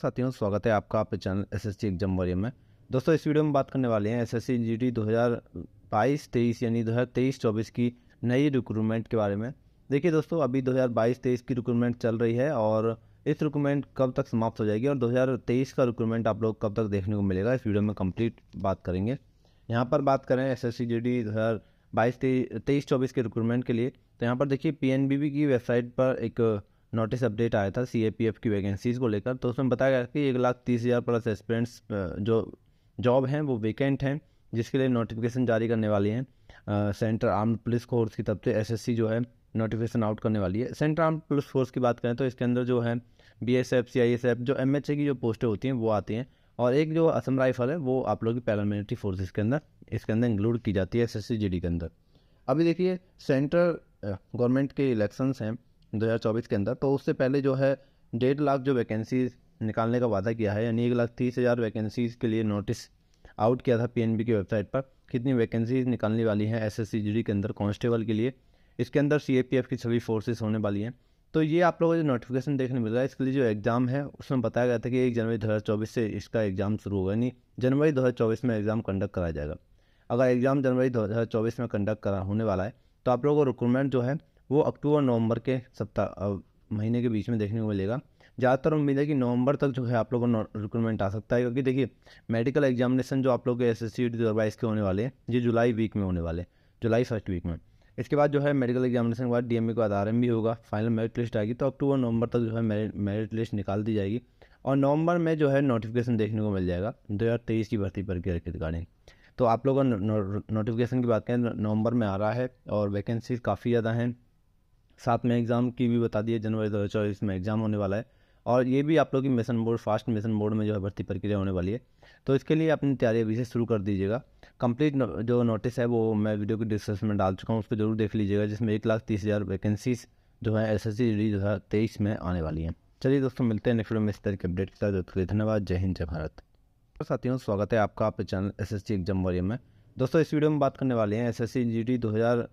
साथियों स्वागत है आपका आपके channel S S C exam वॉरियम में दोस्तों इस वीडियो में बात करने वाले हैं एस एस सी जी दो हज़ार बाईस तेईस यानी दो हज़ार तेईस चौबीस की नई रिक्रूटमेंट के बारे में देखिए दोस्तों अभी दो हज़ार बाईस तेईस की रिक्रूटमेंट चल रही है और इस रिक्रूटमेंट कब तक समाप्त हो जाएगी और दो हज़ार तेईस का रिक्रूटमेंट आप लोग कब तक देखने को मिलेगा इस वीडियो में कम्प्लीट बात करेंगे यहाँ पर बात करें S S C G D दो हज़ार बाईस तेईस चौबीस के रिक्रूटमेंट के लिए तो यहाँ पर देखिए पी एन बी बी की वेबसाइट पर एक नोटिस अपडेट आया था सी ए पी एफ की वैकेंसीज़ को लेकर तो उसमें बताया गया कि एक लाख तीस हज़ार प्लस एस्पिरेंट्स जो जॉब हैं वो वेकेंट हैं जिसके लिए नोटिफिकेशन जारी करने वाली हैं सेंट्रल आर्म्ड पुलिस फोर्स की तरफ से एस जो है नोटिफिकेशन आउट करने वाली है सेंट्रल आर्म पुलिस फोर्स की बात करें तो इसके अंदर जो है B S F C I S F जो एम एच ए की जो पोस्टें होती हैं वो आती हैं और एक जो असम राइफल है वो आप लोग की पैरामिलिट्री फोर्सेज के अंदर इसके अंदर इंक्लूड की जाती है S S C G D के अंदर अभी देखिए सेंट्रल गवर्नमेंट के इलेक्शंस हैं 2024 के अंदर तो उससे पहले जो है डेढ़ लाख जो वैकेंसी निकालने का वादा किया है यानी एक लाख तीस हज़ार वैकेंसीज़ के लिए नोटिस आउट किया था पीएनबी की वेबसाइट पर कितनी वैकेंसीज निकालने वाली हैं एसएससी जीडी के अंदर कांस्टेबल के लिए इसके अंदर सीएपीएफ की सभी फोर्सेस होने वाली हैं तो ये आप लोगों को जो नोटिफिकेशन देखने मिल रहा है इसके लिए जो एग्ज़ाम है उसमें बताया गया था कि एक जनवरी दो से इसका एग्ज़ाम शुरू होगा यानी जनवरी दो में एग्ज़ाम कंडक्ट कराया जाएगा अगर एग्ज़ाम जनवरी दो में कंडक्ट करा होने वाला है तो आप लोगों को रिक्रूटमेंट जो है वो अक्टूबर नवंबर के सप्ताह महीने के बीच में देखने को मिलेगा ज़्यादातर उम्मीद है कि नवंबर तक जो है आप लोगों का रिक्रूटमेंट आ सकता है क्योंकि देखिए मेडिकल एग्जामिनेशन जो आप लोग के एस एस सी दो हज़ार बाईस के होने वाले हैं ये जुलाई वीक में होने वाले जुलाई फर्स्ट वीक में इसके बाद जो है मेडिकल एग्जामिनेशन के बाद डीएमए के बाद आरएम भी होगा फाइनल मेरिट लिस्ट आएगी तो अक्टूबर नवंबर तक जो है मेरिट मेरिट लिस्ट निकाल दी जाएगी और नवंबर में जो है नोटिफिकेशन देखने को मिल जाएगा दो हज़ार तेईस की भर्ती प्रक्रिया के रिगार्डिंग तो आप लोगों का नोटिफिकेशन की बात करें नवंबर में आ रहा है और वैकेंसीज काफ़ी ज़्यादा हैं साथ में एग्ज़ाम की भी बता दिए जनवरी दो हज़ार में एग्ज़ाम होने वाला है और ये भी आप लोग की mission board fast mission board में जो है भर्ती प्रक्रिया होने वाली है तो इसके लिए अपनी तैयारी अभी से शुरू कर दीजिएगा कंप्लीट जो नोटिस है वो मैं वीडियो के डिस्क्रिप्शन में डाल चुका हूँ उसको जरूर देख लीजिएगा जिसमें एक लाख तीस हज़ार वैकेंसीज जो है एस एस सी दो हज़ार तेईस में आने वाली हैं चलिए दोस्तों मिलते हैं नेक्स्ट वीडियो में इस तरह के अपडेट के साथ दोस्तों धन्यवाद जय हिंद जय भारत तो साथियों स्वागत है आपका आपके channel S S C exam warrior में दोस्तों इस वीडियो में बात करने वाले हैं S S C G D दो हज़ार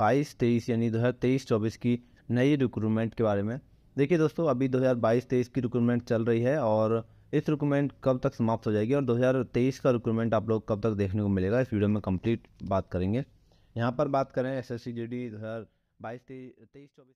बाईस तेईस यानी दो हज़ार तेईस चौबीस की नई रिक्रूटमेंट के बारे में देखिए दोस्तों अभी दो हज़ार बाईस तेईस की रिक्रूटमेंट चल रही है और इस रिक्रूटमेंट कब तक समाप्त हो जाएगी और दो हज़ार तेईस का रिक्रूटमेंट आप लोग कब तक देखने को मिलेगा इस वीडियो में कंप्लीट बात करेंगे यहाँ पर बात करें S S C G D दो हज़ार बाईस तेईस चौबीस